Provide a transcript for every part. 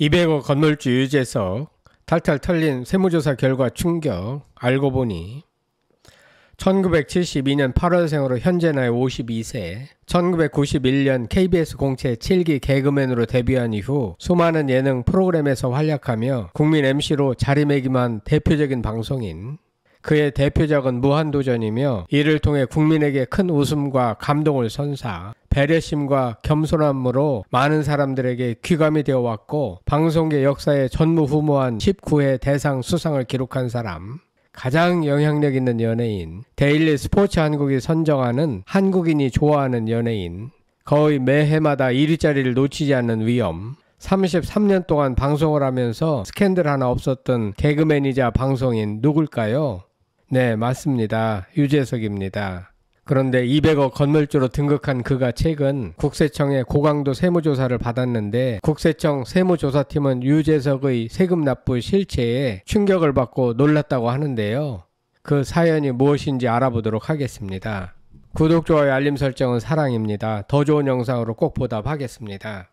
200억 건널주 유재석 탈탈 털린 세무조사 결과 충격 알고 보니 1972년 8월생으로 현재 나이 52세, 1991년 KBS 공채 7기 개그맨으로 데뷔한 이후 수많은 예능 프로그램에서 활약하며 국민 MC로 자리매김한 대표적인 방송인 그의 대표작은 무한도전이며 이를 통해 국민에게 큰 웃음과 감동을 선사 배려심과 겸손함으로 많은 사람들에게 귀감이 되어 왔고 방송계 역사에 전무후무한 19회 대상 수상을 기록한 사람 가장 영향력 있는 연예인 데일리 스포츠 한국이 선정하는 한국인이 좋아하는 연예인 거의 매해마다 1위짜리를 놓치지 않는 위험 33년 동안 방송을 하면서 스캔들 하나 없었던 개그맨이자 방송인 누굴까요? 네, 맞습니다. 유재석입니다. 그런데 200억 건물주로 등극한 그가 최근 국세청의 고강도 세무조사를 받았는데 국세청 세무조사팀은 유재석의 세금 납부 실체에 충격을 받고 놀랐다고 하는데요. 그 사연이 무엇인지 알아보도록 하겠습니다. 구독, 좋아요, 알림 설정은 사랑입니다. 더 좋은 영상으로 꼭 보답하겠습니다.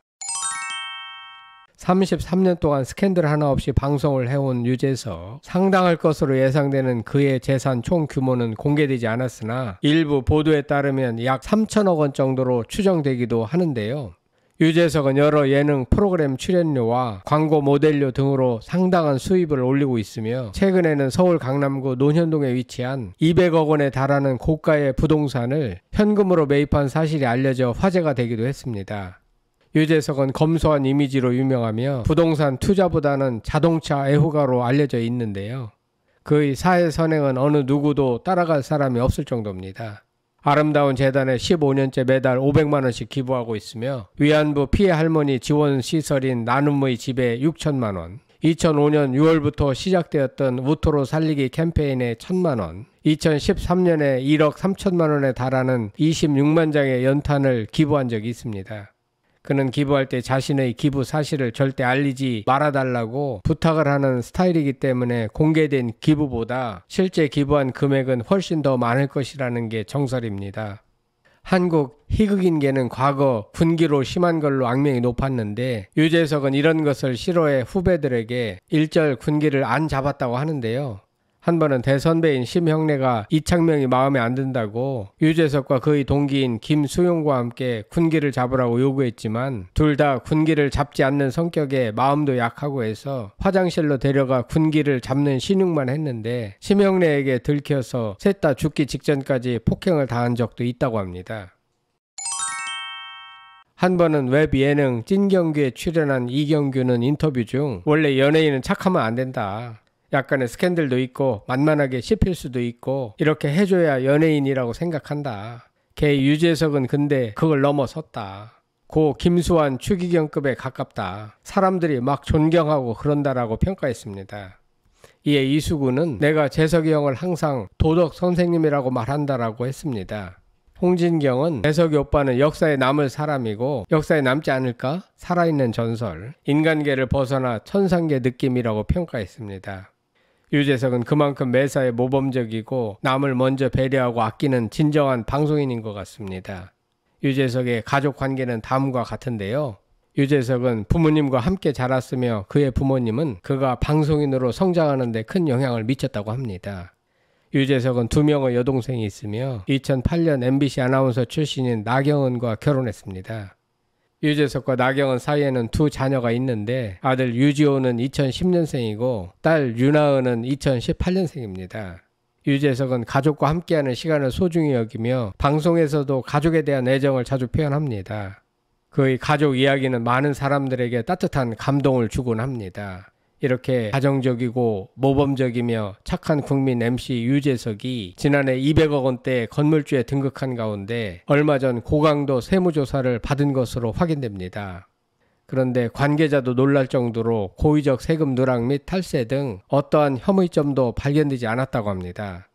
33년 동안 스캔들 하나 없이 방송을 해온 유재석. 상당할 것으로 예상되는 그의 재산 총 규모는 공개되지 않았으나 일부 보도에 따르면 약 3천억 원 정도로 추정되기도 하는데요. 유재석은 여러 예능 프로그램 출연료와 광고 모델료 등으로 상당한 수입을 올리고 있으며 최근에는 서울 강남구 논현동에 위치한 200억 원에 달하는 고가의 부동산을 현금으로 매입한 사실이 알려져 화제가 되기도 했습니다. 유재석은 검소한 이미지로 유명하며 부동산 투자보다는 자동차 애호가로 알려져 있는데요. 그의 사회 선행은 어느 누구도 따라갈 사람이 없을 정도입니다. 아름다운 재단에 15년째 매달 500만원씩 기부하고 있으며 위안부 피해 할머니 지원 시설인 나눔의 집에 6천만원, 2005년 6월부터 시작되었던 우토로 살리기 캠페인에 1천만원, 2013년에 1억 3천만원에 달하는 26만 장의 연탄을 기부한 적이 있습니다. 그는 기부할 때 자신의 기부 사실을 절대 알리지 말아달라고 부탁을 하는 스타일이기 때문에 공개된 기부보다 실제 기부한 금액은 훨씬 더 많을 것이라는 게 정설입니다. 한국 희극인계는 과거 군기로 심한 걸로 악명이 높았는데 유재석은 이런 것을 싫어해 후배들에게 일절 군기를 안 잡았다고 하는데요. 한 번은 대선배인 심형래가 이창명이 마음에 안 든다고 유재석과 그의 동기인 김수용과 함께 군기를 잡으라고 요구했지만 둘 다 군기를 잡지 않는 성격에 마음도 약하고 해서 화장실로 데려가 군기를 잡는 신용만 했는데 심형래에게 들켜서 셋 다 죽기 직전까지 폭행을 당한 적도 있다고 합니다. 한 번은 웹 예능 찐경규에 출연한 이경규는 인터뷰 중 원래 연예인은 착하면 안 된다. 약간의 스캔들도 있고 만만하게 씹힐 수도 있고 이렇게 해줘야 연예인이라고 생각한다. 개 유재석은 근데 그걸 넘어섰다. 고 김수환 추기경급에 가깝다. 사람들이 막 존경하고 그런다라고 평가했습니다. 이에 이수근은 내가 재석이 형을 항상 도덕 선생님이라고 말한다라고 했습니다. 홍진경은 재석이 오빠는 역사에 남을 사람이고 역사에 남지 않을까? 살아있는 전설, 인간계를 벗어나 천상계 느낌이라고 평가했습니다. 유재석은 그만큼 매사에 모범적이고 남을 먼저 배려하고 아끼는 진정한 방송인인 것 같습니다. 유재석의 가족 관계는 다음과 같은데요. 유재석은 부모님과 함께 자랐으며 그의 부모님은 그가 방송인으로 성장하는데 큰 영향을 미쳤다고 합니다. 유재석은 두 명의 여동생이 있으며 2008년 MBC 아나운서 출신인 나경은과 결혼했습니다. 유재석과 나경원 사이에는 두 자녀가 있는데 아들 유지호는 2010년생이고 딸윤나은은 2018년생입니다. 유재석은 가족과 함께하는 시간을 소중히 여기며 방송에서도 가족에 대한 애정을 자주 표현합니다. 그의 가족 이야기는 많은 사람들에게 따뜻한 감동을 주곤 합니다. 이렇게 가정적이고 모범적이며 착한 국민 MC 유재석이 지난해 200억 원대 건물주에 등극한 가운데 얼마 전 고강도 세무조사를 받은 것으로 확인됩니다. 그런데 관계자도 놀랄 정도로 고의적 세금 누락 및 탈세 등 어떠한 혐의점도 발견되지 않았다고 합니다.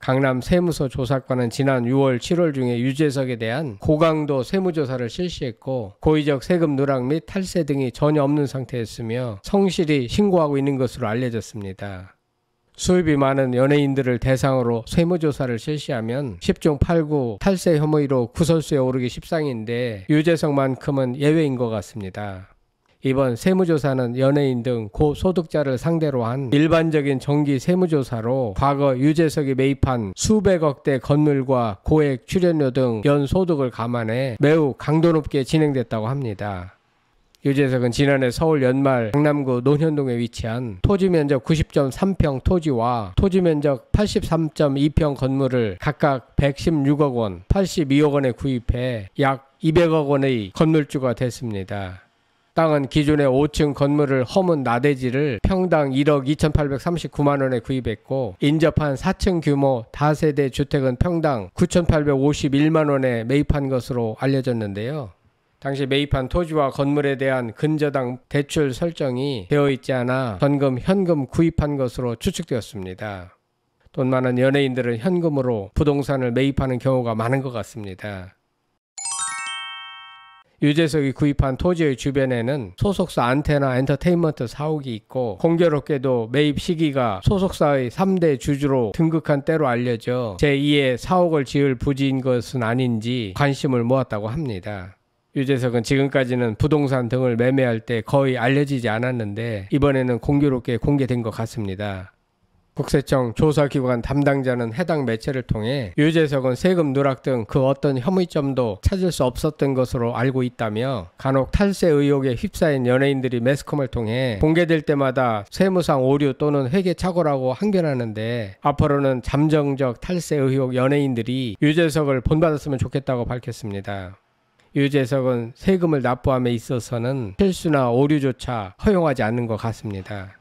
강남 세무서 조사관은 지난 6월 7월 중에 유재석에 대한 고강도 세무조사를 실시했고 고의적 세금 누락 및 탈세 등이 전혀 없는 상태였으며 성실히 신고하고 있는 것으로 알려졌습니다. 수입이 많은 연예인들을 대상으로 세무조사를 실시하면 10종 8구 탈세 혐의로 구설수에 오르기 십상인데 유재석만큼은 예외인 것 같습니다. 이번 세무조사는 연예인 등 고소득자를 상대로 한 일반적인 정기 세무조사로 과거 유재석이 매입한 수백억대 건물과 고액 출연료 등 연소득을 감안해 매우 강도 높게 진행됐다고 합니다. 유재석은 지난해 서울 연말 강남구 논현동에 위치한 토지 면적 90.3평 토지와 토지 면적 83.2평 건물을 각각 116억 원, 82억 원에 구입해 약 200억 원의 건물주가 됐습니다. 땅은 기존의 5층 건물을 허문 나대지를 평당 1억 2,839만 원에 구입했고 인접한 4층 규모 다세대 주택은 평당 9,851만 원에 매입한 것으로 알려졌는데요. 당시 매입한 토지와 건물에 대한 근저당 대출 설정이 되어 있지 않아 전금 현금 구입한 것으로 추측되었습니다. 돈 많은 연예인들은 현금으로 부동산을 매입하는 경우가 많은 것 같습니다. 유재석이 구입한 토지의 주변에는 소속사 안테나 엔터테인먼트 사옥이 있고 공교롭게도 매입 시기가 소속사의 3대 주주로 등극한 때로 알려져 제2의 사옥을 지을 부지인 것은 아닌지 관심을 모았다고 합니다. 유재석은 지금까지는 부동산 등을 매매할 때 거의 알려지지 않았는데 이번에는 공교롭게 공개된 것 같습니다. 국세청 조사기관 담당자는 해당 매체를 통해 유재석은 세금 누락 등 그 어떤 혐의점도 찾을 수 없었던 것으로 알고 있다며 간혹 탈세 의혹에 휩싸인 연예인들이 매스컴을 통해 공개될 때마다 세무상 오류 또는 회계 착오라고 항변하는데 앞으로는 잠정적 탈세 의혹 연예인들이 유재석을 본받았으면 좋겠다고 밝혔습니다. 유재석은 세금을 납부함에 있어서는 실수나 오류조차 허용하지 않는 것 같습니다.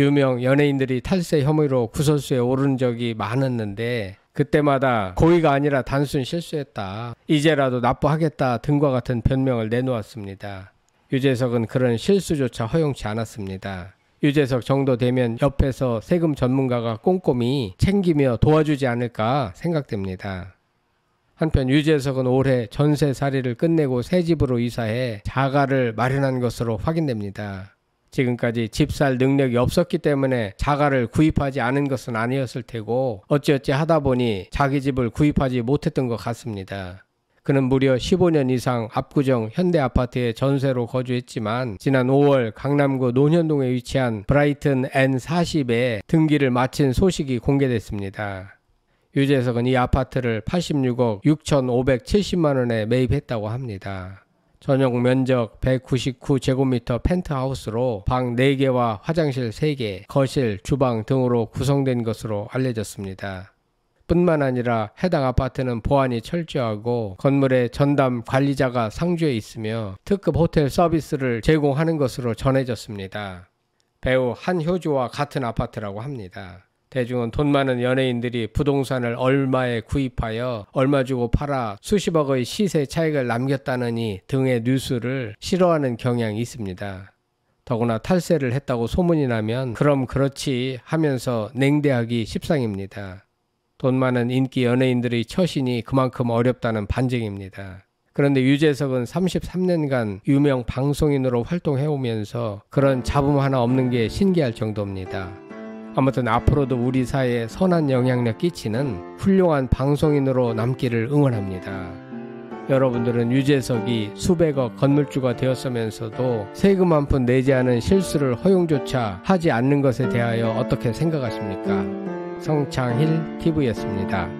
유명 연예인들이 탈세 혐의로 구설수에 오른 적이 많았는데 그때마다 고의가 아니라 단순 실수했다. 이제라도 납부하겠다 등과 같은 변명을 내놓았습니다. 유재석은 그런 실수조차 허용치 않았습니다. 유재석 정도 되면 옆에서 세금 전문가가 꼼꼼히 챙기며 도와주지 않을까 생각됩니다. 한편 유재석은 올해 전세 사리를 끝내고 새 집으로 이사해 자가를 마련한 것으로 확인됩니다. 지금까지 집 살 능력이 없었기 때문에 자가를 구입하지 않은 것은 아니었을 테고 어찌어찌 하다 보니 자기 집을 구입하지 못했던 것 같습니다. 그는 무려 15년 이상 압구정 현대 아파트에 전세로 거주했지만 지난 5월 강남구 논현동에 위치한 브라이튼 N40에 등기를 마친 소식이 공개됐습니다. 유재석은 이 아파트를 86억 6,570만 원에 매입했다고 합니다. 전용 면적 199제곱미터 펜트하우스로 방 4개와 화장실 3개, 거실, 주방 등으로 구성된 것으로 알려졌습니다. 뿐만 아니라 해당 아파트는 보안이 철저하고 건물의 전담 관리자가 상주해 있으며 특급 호텔 서비스를 제공하는 것으로 전해졌습니다. 배우 한효주와 같은 아파트라고 합니다. 대중은 돈 많은 연예인들이 부동산을 얼마에 구입하여 얼마 주고 팔아 수십억의 시세 차익을 남겼다느니 등의 뉴스를 싫어하는 경향이 있습니다. 더구나 탈세를 했다고 소문이 나면 그럼 그렇지 하면서 냉대하기 십상입니다. 돈 많은 인기 연예인들의 처신이 그만큼 어렵다는 반증입니다. 그런데 유재석은 33년간 유명 방송인으로 활동해오면서 그런 잡음 하나 없는 게 신기할 정도입니다. 아무튼 앞으로도 우리 사회에 선한 영향력 끼치는 훌륭한 방송인으로 남기를 응원합니다. 여러분들은 유재석이 수백억 건물주가 되었으면서도 세금 한 푼 내지 않은 실수를 허용조차 하지 않는 것에 대하여 어떻게 생각하십니까? 성창일 TV였습니다.